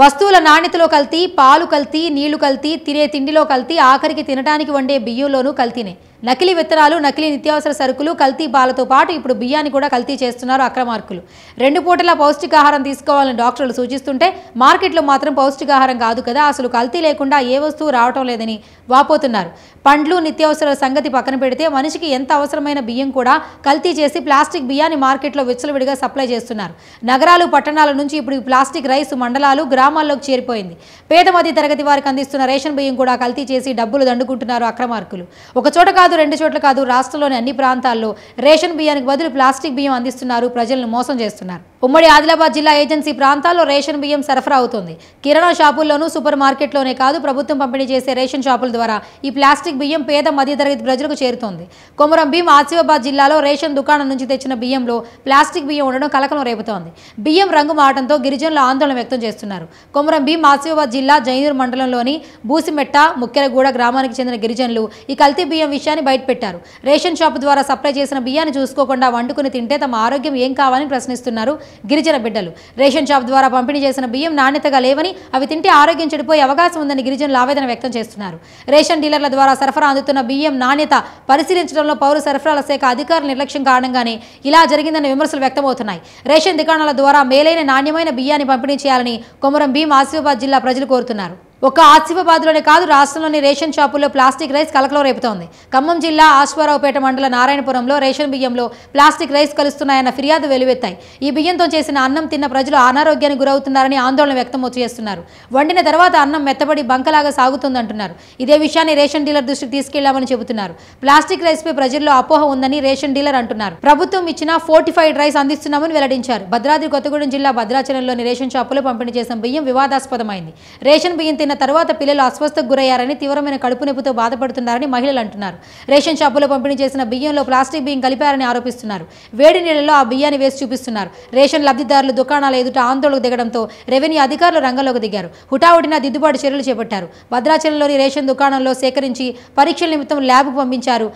వస్తువుల నాణ్యతలో కల్తీ పాలు కల్తీ నీళ్లు కల్తీ తినే తిండిలో కల్తీ ఆఖరికి తినడానికి వండే బియ్యంలోనూ కల్తీనే నకిలీ విత్తనాలు నకిలీ నిత్యావసర సరుకులు కల్తీ పాలతో పాటు ఇప్పుడు బియ్యాన్ని కూడా కల్తీ చేస్తున్నారు అక్రమార్కులు రెండు పూటలా పౌష్టికాహారం తీసుకోవాలని డాక్టర్లు సూచిస్తుంటే మార్కెట్లో మాత్రం పౌష్టికాహారం కాదు కదా అసలు కల్తీ లేకుండా ఏ వస్తువు రావటం లేదని వాపోతున్నారు పండ్లు నిత్యావసర సంగతి పక్కన పెడితే మనిషికి ఎంత అవసరమైన బియ్యం కూడా కల్తీ చేసి ప్లాస్టిక్ బియ్యాన్ని మార్కెట్లో విచ్చలవిడిగా సప్లై చేస్తున్నారు నగరాలు పట్టణాల నుంచి ఇప్పుడు ప్లాస్టిక్ రైస్ మండలాలు గ్రామాల్లోకి చేరిపోయింది పేద మధ్య తరగతి వారికి అందిస్తున్న రేషన్ బియ్యం కూడా కల్తీ చేసి డబ్బులు దండుకుంటున్నారు అక్రమార్కులు ఒక చోట కాదు రెండు చోట్ల కాదు రాష్ట్రంలోని అన్ని ప్రాంతాల్లో రేషన్ బియ్యానికి బదులు ప్లాస్టిక్ బియ్యం అందిస్తున్నారు ప్రజలను మోసం చేస్తున్నారు ఉమ్మడి ఆదిలాబాద్ జిల్లా ఏజెన్సీ ప్రాంతాల్లో రేషన్ బియ్యం సరఫరా అవుతుంది కిరాణా షాపుల్లోనూ సూపర్ మార్కెట్లోనే కాదు ప్రభుత్వం పంపిణీ చేసే రేషన్ షాపుల ద్వారా ఈ ప్లాస్టిక్ బియ్యం పేద మధ్యతరగతి ప్రజలకు చేరుతోంది కొమరం భీం ఆసిఫాబాద్ జిల్లాలో రేషన్ దుకాణం నుంచి తెచ్చిన బియ్యంలో ప్లాస్టిక్ బియ్యం ఉండడం కలకలం రేపుతోంది బియ్యం రంగు మాటంతో గిరిజనులు ఆందోళన వ్యక్తం చేస్తున్నారు కొమరం మాసిబాబాద్ జిల్లా జైనూర్ మండలంలోని బూసిమెట్ట ముక్కెరగూడ గ్రామానికి చెందిన గిరిజనులు ఈ కల్తీ బియ్యం విషయాన్ని బయటపెట్టారు రేషన్ షాప్ ద్వారా సప్లై చేసిన బియ్యాన్ని చూసుకోకుండా వండుకుని తింటే తమ ఆరోగ్యం ఏం కావాలని ప్రశ్నిస్తున్నారు గిరిజన బిడ్డలు రేషన్ షాప్ ద్వారా పంపిణీ చేసిన బియ్యం నాణ్యతగా లేవని అవి తింటే ఆరోగ్యం చెడిపోయే అవకాశం ఉందని గిరిజనులు ఆవేదన వ్యక్తం చేస్తున్నారు రేషన్ డీలర్ల ద్వారా సరఫరా అందుతున్న బియ్యం నాణ్యత పరిశీలించడంలో పౌర సరఫరాల శాఖ అధికారుల నిర్లక్ష్యం కారణంగానే ఇలా జరిగిందని విమర్శలు వ్యక్తమవుతున్నాయి రేషన్ దుకాణాల ద్వారా మేలైన నాణ్యమైన బియ్యాన్ని పంపిణీ చేయాలని కొమరం భీం ఆసిఫాబాద్ జిల్లా ప్రజలు కోరుతున్నారు ఒక ఆసిఫాబాద్లోనే కాదు రాష్ట్రంలోని రేషన్ షాపుల్లో ప్లాస్టిక్ రైస్ కలకలో రేపుతోంది ఖమ్మం జిల్లా ఆశ్వారావుపేట మండల నారాయణపురంలో రేషన్ బియ్యంలో ప్లాస్టిక్ రైస్ కలుస్తున్నాయన్న ఫిర్యాదు వెలువెత్తాయి ఈ బియ్యంతో చేసిన అన్నం తిన్న ప్రజలు అనారోగ్యానికి గురవుతున్నారని ఆందోళన వ్యక్తం చేస్తున్నారు వండిన తర్వాత అన్నం మెత్తబడి బంకలాగా సాగుతుందంటున్నారు ఇదే విషయాన్ని రేషన్ డీలర్ దృష్టికి తీసుకెళ్లామని చెబుతున్నారు ప్లాస్టిక్ రైస్పై ప్రజల్లో అపోహ ఉందని రేషన్ డీలర్ అంటున్నారు ప్రభుత్వం ఇచ్చిన ఫోర్టిఫైడ్ రైస్ అందిస్తున్నామని వెల్లడించారు భద్రాద్రి కొత్తగూడెం జిల్లా భద్రాచలంలోని రేషన్ షాపులో పంపిణీ చేసిన బియ్యం వివాదాస్పదమైంది రేషన్ బియ్యం తిన్న తర్వాత పిల్లలు అస్వస్థకు గురయ్యారని తీవ్రమైన కడుపు నొప్పితో బాధపడుతున్నారని మహిళలు అంటున్నారు రేషన్ షాపులో పంపిణీ చేసిన బియ్యంలో ప్లాస్టిక్ బియ్యం కలిపారని ఆరోపిస్తున్నారు వేడి నీళ్లలో ఆ బియ్యాన్ని వేసి చూపిస్తున్నారు రేషన్ లబ్దిదారులు దుకాణాల ఎదుట ఆందోళనకు దిగడంతో రెవెన్యూ అధికారులు రంగంలోకి దిగారు హుటాహుటిన దిద్దుబాటు చర్యలు చేపట్టారు భద్రాచలంలోని రేషన్ దుకాణంలో సేకరించి పరీక్షల నిమిత్తం ల్యాబ్ పంపించారు